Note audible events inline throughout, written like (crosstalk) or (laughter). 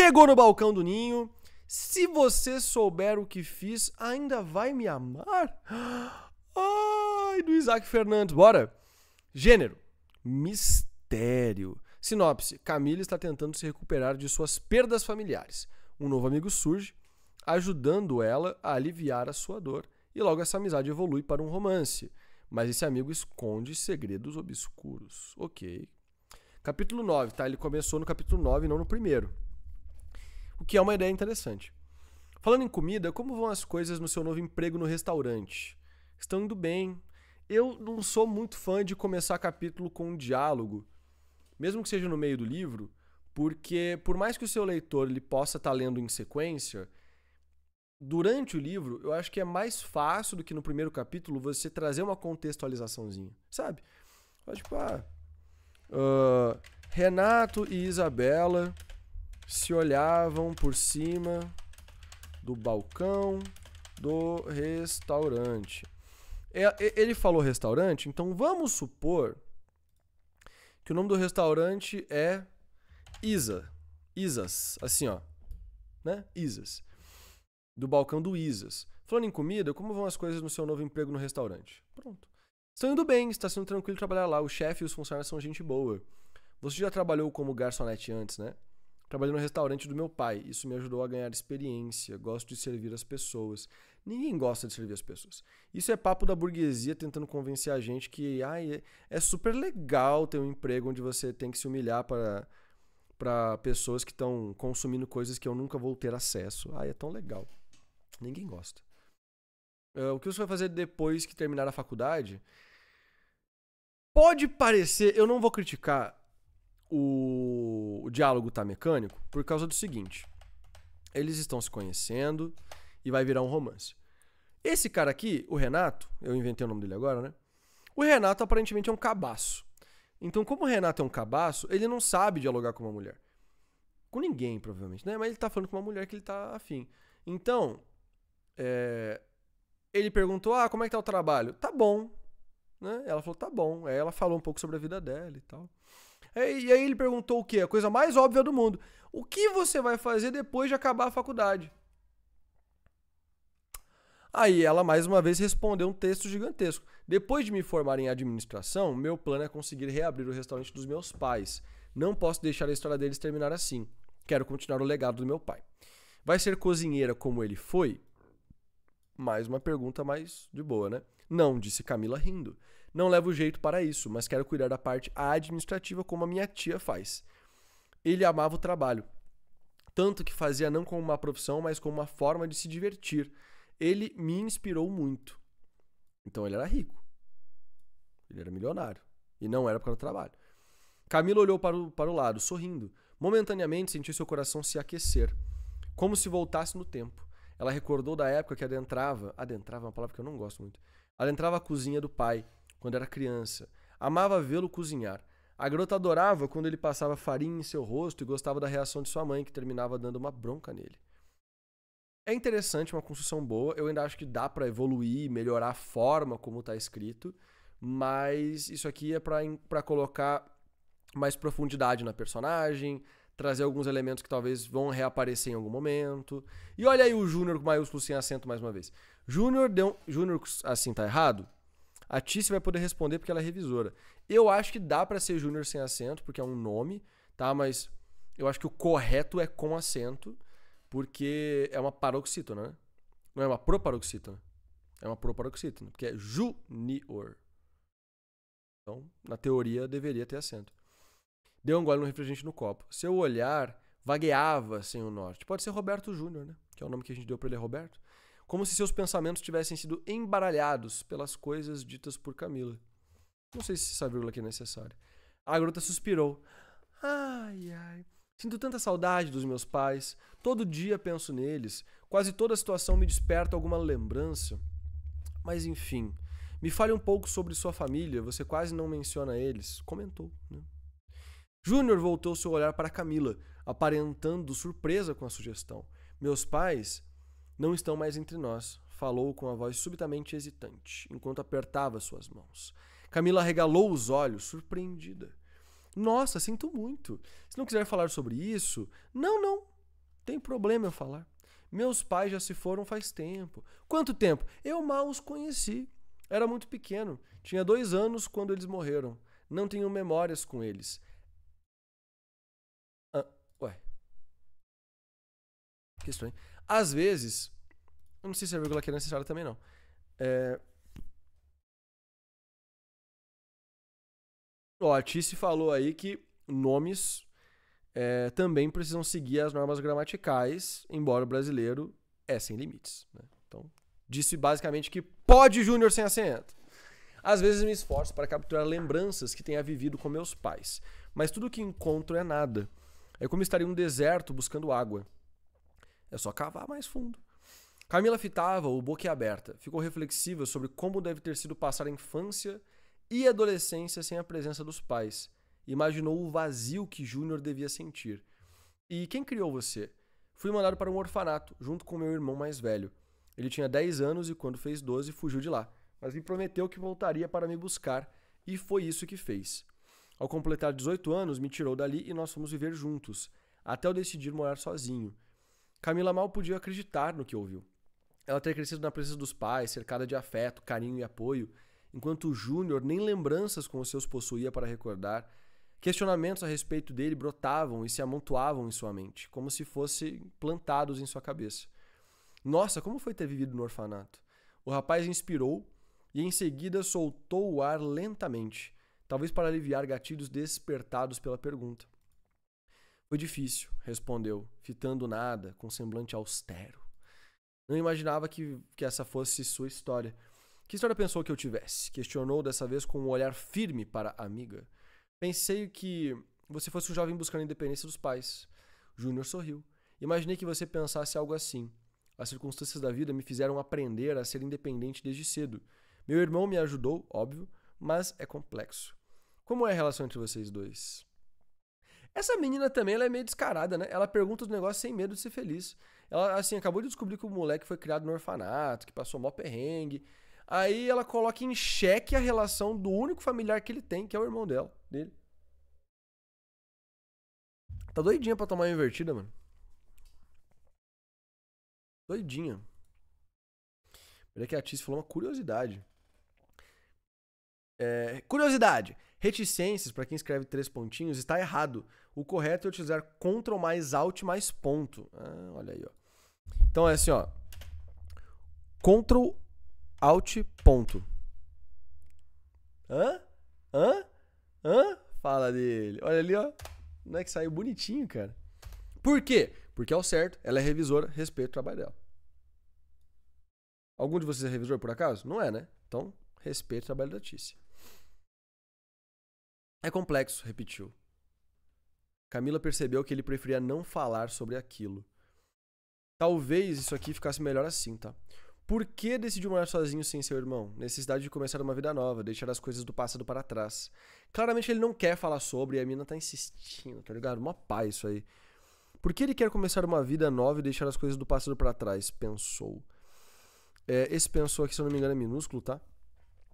Chegou no balcão do ninho. Se você souber o que fiz, ainda vai me amar? Ai, do Isaac Fernandes. Bora! Gênero: mistério. Sinopse: Camila está tentando se recuperar de suas perdas familiares. Um novo amigo surge, ajudando ela a aliviar a sua dor, e logo essa amizade evolui para um romance. Mas esse amigo esconde segredos obscuros. Ok. Capítulo 9, tá? Ele começou no capítulo 9 não no primeiro o que é uma ideia interessante. Falando em comida, como vão as coisas no seu novo emprego no restaurante? Estão indo bem. Eu não sou muito fã de começar capítulo com um diálogo, mesmo que seja no meio do livro, porque por mais que o seu leitor ele possa estar tá lendo em sequência, durante o livro, eu acho que é mais fácil do que no primeiro capítulo você trazer uma contextualizaçãozinha, sabe? Tipo, ah, uh, Renato e Isabela se olhavam por cima do balcão do restaurante. É, ele falou restaurante, então vamos supor que o nome do restaurante é Isa. Isas, assim ó, né? Isas. Do balcão do Isas. Falando em comida, como vão as coisas no seu novo emprego no restaurante? Pronto. Estão tá indo bem, está sendo tranquilo trabalhar lá. O chefe e os funcionários são gente boa. Você já trabalhou como garçonete antes, né? Trabalhei no restaurante do meu pai, isso me ajudou a ganhar experiência, gosto de servir as pessoas. Ninguém gosta de servir as pessoas. Isso é papo da burguesia tentando convencer a gente que ah, é, super legal ter um emprego onde você tem que se humilhar para para pessoas que estão consumindo coisas que eu nunca vou ter acesso. Ah, é tão legal. Ninguém gosta. Uh, o que você vai fazer depois que terminar a faculdade? Pode parecer, eu não vou criticar, o, o diálogo tá mecânico por causa do seguinte: eles estão se conhecendo e vai virar um romance. Esse cara aqui, o Renato, eu inventei o nome dele agora, né? O Renato aparentemente é um cabaço. Então, como o Renato é um cabaço, ele não sabe dialogar com uma mulher. Com ninguém, provavelmente, né? Mas ele tá falando com uma mulher que ele tá afim. Então, é... ele perguntou: Ah, como é que tá o trabalho? Tá bom. Né? Ela falou: Tá bom. Aí ela falou um pouco sobre a vida dela e tal. É, e aí ele perguntou o quê? A coisa mais óbvia do mundo. O que você vai fazer depois de acabar a faculdade? Aí ela mais uma vez respondeu um texto gigantesco. Depois de me formar em administração, meu plano é conseguir reabrir o restaurante dos meus pais. Não posso deixar a história deles terminar assim. Quero continuar o legado do meu pai. Vai ser cozinheira como ele foi? Mais uma pergunta mais de boa, né? Não, disse Camila rindo. Não levo jeito para isso, mas quero cuidar da parte administrativa como a minha tia faz. Ele amava o trabalho, tanto que fazia não como uma profissão, mas como uma forma de se divertir. Ele me inspirou muito. Então ele era rico. Ele era milionário. E não era por causa do trabalho. Camila olhou para o, para o lado, sorrindo. Momentaneamente sentiu seu coração se aquecer, como se voltasse no tempo. Ela recordou da época que adentrava adentrava é uma palavra que eu não gosto muito adentrava a cozinha do pai quando era criança. Amava vê-lo cozinhar. A garota adorava quando ele passava farinha em seu rosto e gostava da reação de sua mãe, que terminava dando uma bronca nele. É interessante, uma construção boa. Eu ainda acho que dá para evoluir, melhorar a forma como está escrito, mas isso aqui é para colocar mais profundidade na personagem, trazer alguns elementos que talvez vão reaparecer em algum momento. E olha aí o Júnior com maiúsculo sem acento mais uma vez. Júnior deu. Júnior assim tá errado? A Tice vai poder responder porque ela é revisora. Eu acho que dá para ser júnior sem acento, porque é um nome, tá? Mas eu acho que o correto é com acento, porque é uma paroxítona, né? Não é uma proparoxítona. É uma proparoxítona, porque é junior. Então, na teoria, deveria ter acento. Deu um gole no refrigerante no copo. Seu olhar vagueava sem o norte. Pode ser Roberto Júnior, né? Que é o nome que a gente deu para ele, é Roberto como se seus pensamentos tivessem sido embaralhados pelas coisas ditas por Camila. Não sei se essa vírgula aqui é necessária. A garota suspirou. Ai, ai. Sinto tanta saudade dos meus pais. Todo dia penso neles. Quase toda a situação me desperta alguma lembrança. Mas enfim, me fale um pouco sobre sua família. Você quase não menciona eles. Comentou, né? Júnior voltou seu olhar para Camila, aparentando surpresa com a sugestão. Meus pais não estão mais entre nós, falou com a voz subitamente hesitante, enquanto apertava suas mãos. Camila regalou os olhos, surpreendida. Nossa, sinto muito. Se não quiser falar sobre isso, não, não. Tem problema eu falar. Meus pais já se foram faz tempo. Quanto tempo? Eu mal os conheci. Era muito pequeno. Tinha dois anos quando eles morreram. Não tenho memórias com eles. Ah, ué. Que estranho. Às vezes, eu não sei se a vírgula aqui é necessária também não. É... Ó, a Tice falou aí que nomes é, também precisam seguir as normas gramaticais, embora o brasileiro é sem limites. Né? Então, disse basicamente que pode Júnior sem acento. Às vezes me esforço para capturar lembranças que tenha vivido com meus pais, mas tudo que encontro é nada. É como estar em um deserto buscando água. É só cavar mais fundo. Camila fitava o boquiaberta. Ficou reflexiva sobre como deve ter sido passar a infância e adolescência sem a presença dos pais. Imaginou o vazio que Júnior devia sentir. E quem criou você? Fui mandado para um orfanato, junto com meu irmão mais velho. Ele tinha 10 anos e, quando fez 12, fugiu de lá, mas me prometeu que voltaria para me buscar, e foi isso que fez. Ao completar 18 anos, me tirou dali e nós fomos viver juntos, até eu decidir morar sozinho. Camila mal podia acreditar no que ouviu. Ela ter crescido na presença dos pais, cercada de afeto, carinho e apoio, enquanto o Júnior nem lembranças com os seus possuía para recordar, questionamentos a respeito dele brotavam e se amontoavam em sua mente, como se fossem plantados em sua cabeça. Nossa, como foi ter vivido no orfanato? O rapaz inspirou e em seguida soltou o ar lentamente, talvez para aliviar gatilhos despertados pela pergunta. Foi difícil, respondeu, fitando nada, com semblante austero. Não imaginava que, que essa fosse sua história. Que história pensou que eu tivesse? Questionou dessa vez com um olhar firme para a amiga. Pensei que você fosse um jovem buscando a independência dos pais. Júnior sorriu. Imaginei que você pensasse algo assim. As circunstâncias da vida me fizeram aprender a ser independente desde cedo. Meu irmão me ajudou, óbvio, mas é complexo. Como é a relação entre vocês dois? Essa menina também ela é meio descarada, né? Ela pergunta os negócios sem medo de ser feliz. Ela, assim, acabou de descobrir que o moleque foi criado no orfanato, que passou mó perrengue. Aí ela coloca em xeque a relação do único familiar que ele tem, que é o irmão dela, dele. Tá doidinha pra tomar uma invertida, mano. Doidinha. Olha que a Tiz falou uma curiosidade. É, curiosidade. Reticências, para quem escreve três pontinhos, está errado. O correto é utilizar Ctrl mais Alt mais ponto. Ah, olha aí, ó. Então é assim, ó. Ctrl Alt ponto. Hã? Hã? Hã? Fala dele. Olha ali, ó. Não é que saiu bonitinho, cara. Por quê? Porque ao certo, ela é revisora, respeito o trabalho dela. Algum de vocês é revisor por acaso? Não é, né? Então, respeito o trabalho da Tícia. É complexo, repetiu. Camila percebeu que ele preferia não falar sobre aquilo. Talvez isso aqui ficasse melhor assim, tá? Por que decidiu morar sozinho sem seu irmão? Necessidade de começar uma vida nova, deixar as coisas do passado para trás. Claramente ele não quer falar sobre e a mina tá insistindo, tá ligado? Uma pá isso aí. Por que ele quer começar uma vida nova e deixar as coisas do passado para trás? Pensou. É, esse pensou aqui, se eu não me engano, é minúsculo, tá?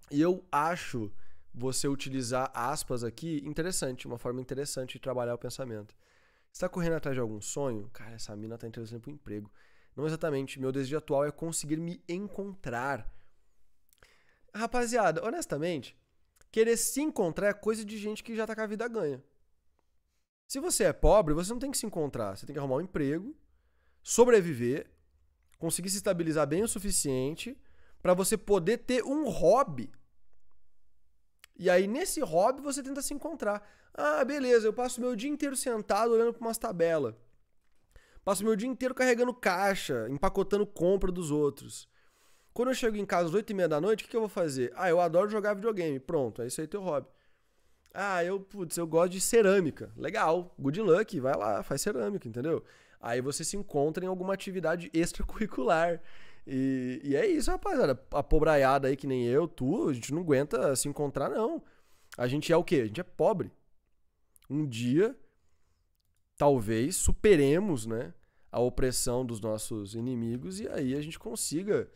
E eu acho você utilizar aspas aqui, interessante, uma forma interessante de trabalhar o pensamento. Está correndo atrás de algum sonho? Cara, essa mina está interessando por emprego. Não exatamente. Meu desejo atual é conseguir me encontrar. Rapaziada, honestamente, querer se encontrar é coisa de gente que já tá com a vida ganha. Se você é pobre, você não tem que se encontrar. Você tem que arrumar um emprego, sobreviver, conseguir se estabilizar bem o suficiente para você poder ter um hobby e aí, nesse hobby, você tenta se encontrar. Ah, beleza, eu passo meu dia inteiro sentado olhando para umas tabelas. Passo meu dia inteiro carregando caixa, empacotando compra dos outros. Quando eu chego em casa às 8 e meia da noite, o que, que eu vou fazer? Ah, eu adoro jogar videogame. Pronto, é isso aí teu hobby. Ah, eu, putz, eu gosto de cerâmica. Legal, good luck, vai lá, faz cerâmica, entendeu? Aí você se encontra em alguma atividade (laughs) extracurricular. E, e é isso, rapaziada. A pobraiada aí, que nem eu, tu, a gente não aguenta se encontrar, não. A gente é o quê? A gente é pobre. Um dia, talvez, superemos, né? A opressão dos nossos inimigos e aí a gente consiga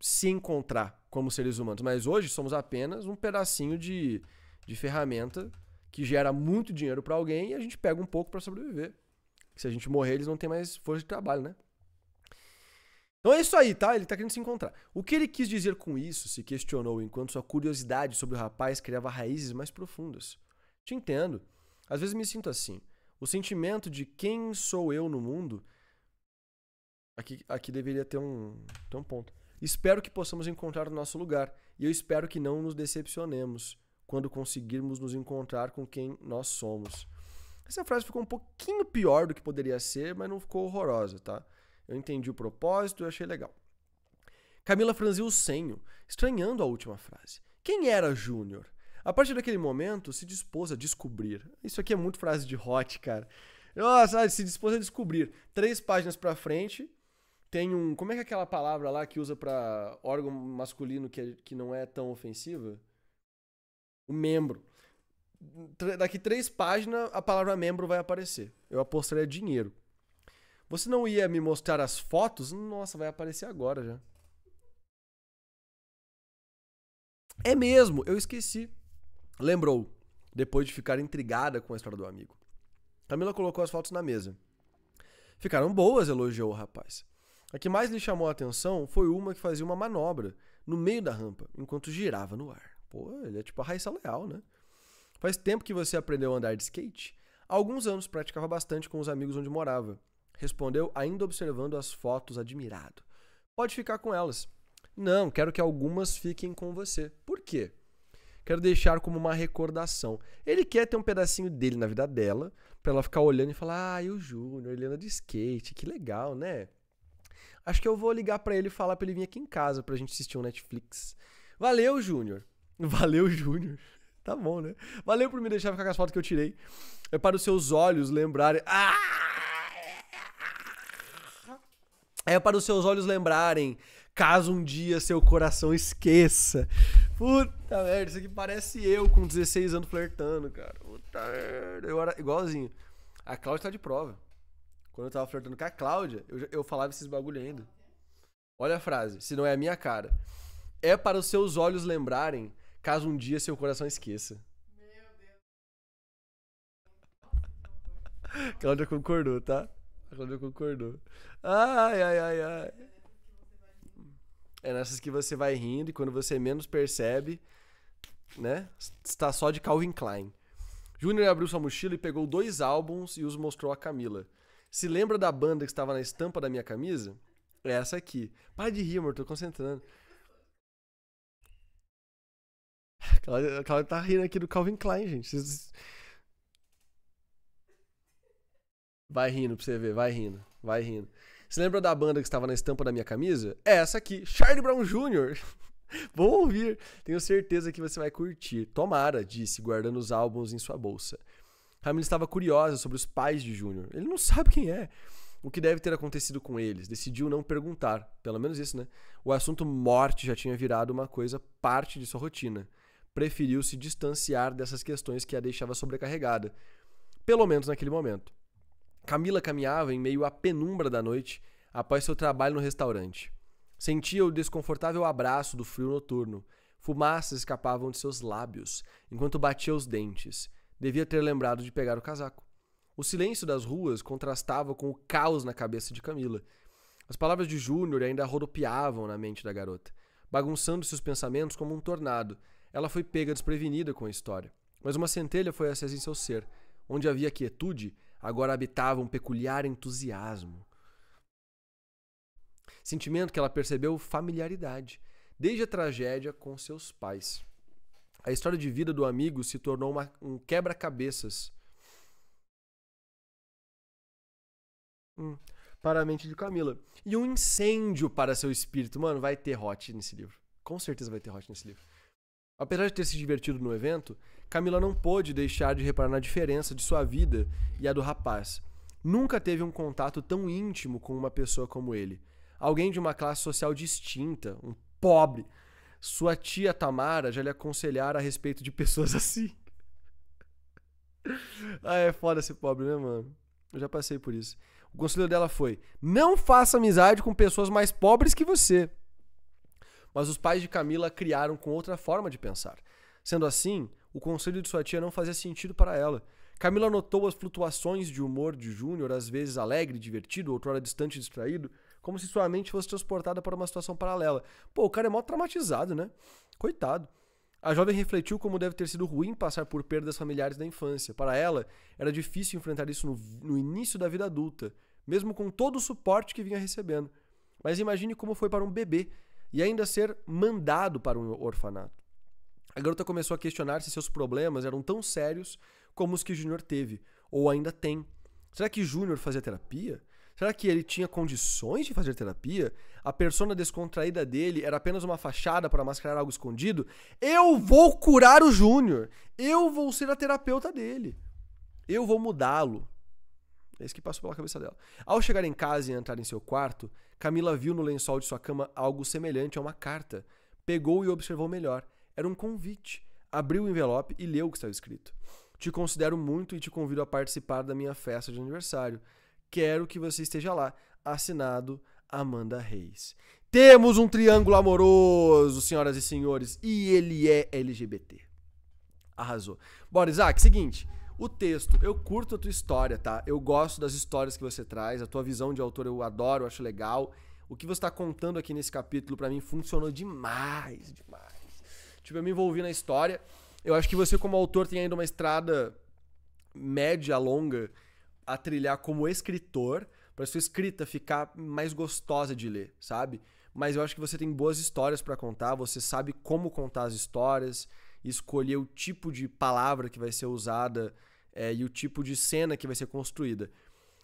se encontrar como seres humanos. Mas hoje somos apenas um pedacinho de, de ferramenta que gera muito dinheiro para alguém e a gente pega um pouco para sobreviver. Se a gente morrer, eles não têm mais força de trabalho, né? Então é isso aí, tá? Ele tá querendo se encontrar. O que ele quis dizer com isso se questionou enquanto sua curiosidade sobre o rapaz criava raízes mais profundas. Te entendo. Às vezes me sinto assim. O sentimento de quem sou eu no mundo. Aqui, aqui deveria ter um, ter um ponto. Espero que possamos encontrar o nosso lugar. E eu espero que não nos decepcionemos quando conseguirmos nos encontrar com quem nós somos. Essa frase ficou um pouquinho pior do que poderia ser, mas não ficou horrorosa, tá? Eu entendi o propósito e achei legal. Camila franziu o senho, estranhando a última frase. Quem era Júnior? A partir daquele momento, se dispôs a descobrir. Isso aqui é muito frase de hot, cara. Nossa, ah, se dispôs a descobrir. Três páginas pra frente, tem um. Como é que é aquela palavra lá que usa para órgão masculino que, é, que não é tão ofensiva? O membro. Daqui três páginas, a palavra membro vai aparecer. Eu apostaria dinheiro. Você não ia me mostrar as fotos? Nossa, vai aparecer agora já. É mesmo, eu esqueci. Lembrou, depois de ficar intrigada com a história do amigo. Camila colocou as fotos na mesa. Ficaram boas, elogiou o rapaz. A que mais lhe chamou a atenção foi uma que fazia uma manobra no meio da rampa, enquanto girava no ar. Pô, ele é tipo a Raíssa Leal, né? Faz tempo que você aprendeu a andar de skate? Há alguns anos praticava bastante com os amigos onde morava. Respondeu, ainda observando as fotos admirado. Pode ficar com elas. Não, quero que algumas fiquem com você. Por quê? Quero deixar como uma recordação. Ele quer ter um pedacinho dele na vida dela, para ela ficar olhando e falar: "Ah, e o Júnior, ele anda de skate, que legal, né?" Acho que eu vou ligar para ele e falar para ele vir aqui em casa pra gente assistir um Netflix. Valeu, Júnior. (laughs) Valeu, Júnior. (laughs) Tá bom, né? Valeu por me deixar ficar com as fotos que eu tirei. É para os seus olhos lembrarem. Ah! É para os seus olhos lembrarem, caso um dia seu coração esqueça. Puta merda, isso aqui parece eu com 16 anos flertando, cara. Puta merda, eu era igualzinho. A Cláudia tá de prova. Quando eu tava flertando com a Cláudia, eu, eu falava esses bagulho ainda. Olha a frase, se não é a minha cara. É para os seus olhos lembrarem, caso um dia seu coração esqueça. Meu Deus. (laughs) Cláudia concordou, tá? A Cláudia concordou. Ai, ai, ai, ai. É nessas que você vai rindo e quando você menos percebe, né? Está só de Calvin Klein. Júnior abriu sua mochila e pegou dois álbuns e os mostrou a Camila. Se lembra da banda que estava na estampa da minha camisa? É essa aqui. Para de rir, amor, tô concentrando. A Cláudia, Cláudia tá rindo aqui do Calvin Klein, gente. Vocês, Vai rindo pra você ver, vai rindo, vai rindo. Você lembra da banda que estava na estampa da minha camisa? É essa aqui, Charlie Brown Jr. (laughs) Vou ouvir, tenho certeza que você vai curtir. Tomara, disse, guardando os álbuns em sua bolsa. Camila estava curiosa sobre os pais de Júnior. Ele não sabe quem é. O que deve ter acontecido com eles? Decidiu não perguntar, pelo menos isso, né? O assunto morte já tinha virado uma coisa parte de sua rotina. Preferiu se distanciar dessas questões que a deixava sobrecarregada, pelo menos naquele momento. Camila caminhava em meio à penumbra da noite após seu trabalho no restaurante. Sentia o desconfortável abraço do frio noturno. Fumaças escapavam de seus lábios enquanto batia os dentes. Devia ter lembrado de pegar o casaco. O silêncio das ruas contrastava com o caos na cabeça de Camila. As palavras de Júnior ainda rodopiavam na mente da garota, bagunçando seus pensamentos como um tornado. Ela foi pega desprevenida com a história, mas uma centelha foi acesa em seu ser. Onde havia quietude, agora habitava um peculiar entusiasmo. Sentimento que ela percebeu familiaridade, desde a tragédia com seus pais. A história de vida do amigo se tornou uma, um quebra-cabeças. Hum, para a mente de Camila. E um incêndio para seu espírito. Mano, vai ter hot nesse livro. Com certeza vai ter hot nesse livro. Apesar de ter se divertido no evento, Camila não pôde deixar de reparar na diferença de sua vida e a do rapaz. Nunca teve um contato tão íntimo com uma pessoa como ele. Alguém de uma classe social distinta, um pobre. Sua tia Tamara já lhe aconselhara a respeito de pessoas (laughs) assim. ah, é foda ser pobre, né, mano? Eu já passei por isso. O conselho dela foi: não faça amizade com pessoas mais pobres que você mas os pais de Camila criaram com outra forma de pensar. Sendo assim, o conselho de sua tia não fazia sentido para ela. Camila notou as flutuações de humor de Júnior, às vezes alegre, divertido, outrora distante e distraído, como se sua mente fosse transportada para uma situação paralela. Pô, o cara é mó traumatizado, né? Coitado. A jovem refletiu como deve ter sido ruim passar por perdas familiares da infância. Para ela, era difícil enfrentar isso no, no início da vida adulta, mesmo com todo o suporte que vinha recebendo. Mas imagine como foi para um bebê e ainda ser mandado para um orfanato. A garota começou a questionar se seus problemas eram tão sérios como os que Júnior teve, ou ainda tem. Será que Júnior fazia terapia? Será que ele tinha condições de fazer terapia? A persona descontraída dele era apenas uma fachada para mascarar algo escondido? Eu vou curar o Júnior! Eu vou ser a terapeuta dele! Eu vou mudá-lo! É isso que passou pela cabeça dela. Ao chegar em casa e entrar em seu quarto, Camila viu no lençol de sua cama algo semelhante a uma carta. Pegou e observou melhor. Era um convite. Abriu o envelope e leu o que estava escrito. Te considero muito e te convido a participar da minha festa de aniversário. Quero que você esteja lá. Assinado Amanda Reis. Temos um triângulo amoroso, senhoras e senhores, e ele é LGBT. Arrasou. Bora, Isaac, seguinte. O texto, eu curto a tua história, tá? Eu gosto das histórias que você traz, a tua visão de autor eu adoro, eu acho legal. O que você tá contando aqui nesse capítulo para mim funcionou demais, demais. Tipo, eu me envolvi na história. Eu acho que você como autor tem ainda uma estrada média longa a trilhar como escritor, para sua escrita ficar mais gostosa de ler, sabe? Mas eu acho que você tem boas histórias para contar, você sabe como contar as histórias, escolher o tipo de palavra que vai ser usada é, e o tipo de cena que vai ser construída.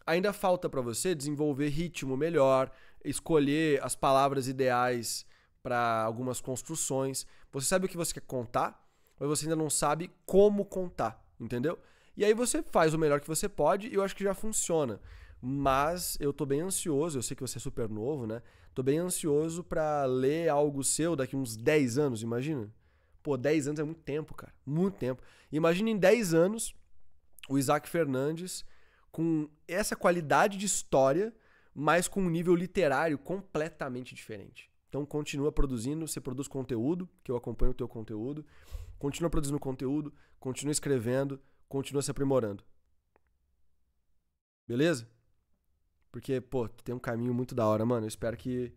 Ainda falta para você desenvolver ritmo melhor, escolher as palavras ideais para algumas construções. Você sabe o que você quer contar, mas você ainda não sabe como contar, entendeu? E aí você faz o melhor que você pode e eu acho que já funciona. Mas eu tô bem ansioso, eu sei que você é super novo, né? Tô bem ansioso para ler algo seu daqui uns 10 anos, imagina? Pô, 10 anos é muito tempo, cara. Muito tempo. Imagina em 10 anos o Isaac Fernandes com essa qualidade de história, mas com um nível literário completamente diferente. Então continua produzindo, você produz conteúdo, que eu acompanho o teu conteúdo, continua produzindo conteúdo, continua escrevendo, continua se aprimorando. Beleza? Porque, pô, tem um caminho muito da hora, mano. Eu espero que,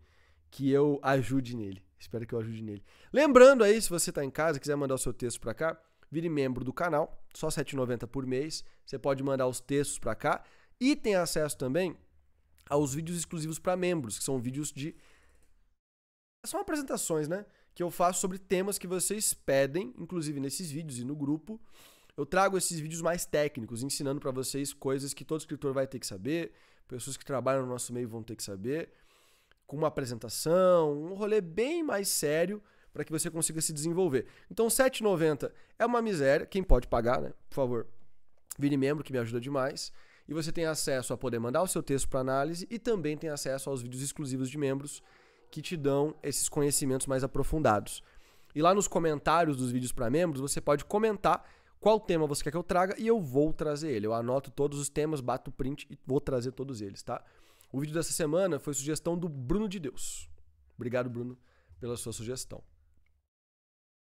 que eu ajude nele. Espero que eu ajude nele. Lembrando aí, se você tá em casa, quiser mandar o seu texto pra cá, vire membro do canal, só R$ 7,90 por mês. Você pode mandar os textos para cá e tem acesso também aos vídeos exclusivos para membros, que são vídeos de. São apresentações, né? Que eu faço sobre temas que vocês pedem, inclusive nesses vídeos e no grupo. Eu trago esses vídeos mais técnicos, ensinando para vocês coisas que todo escritor vai ter que saber, pessoas que trabalham no nosso meio vão ter que saber, com uma apresentação, um rolê bem mais sério para que você consiga se desenvolver. Então, 7,90 é uma miséria. Quem pode pagar, né? Por favor, vire membro, que me ajuda demais. E você tem acesso a poder mandar o seu texto para análise e também tem acesso aos vídeos exclusivos de membros que te dão esses conhecimentos mais aprofundados. E lá nos comentários dos vídeos para membros, você pode comentar qual tema você quer que eu traga e eu vou trazer ele. Eu anoto todos os temas, bato print e vou trazer todos eles, tá? O vídeo dessa semana foi sugestão do Bruno de Deus. Obrigado, Bruno, pela sua sugestão.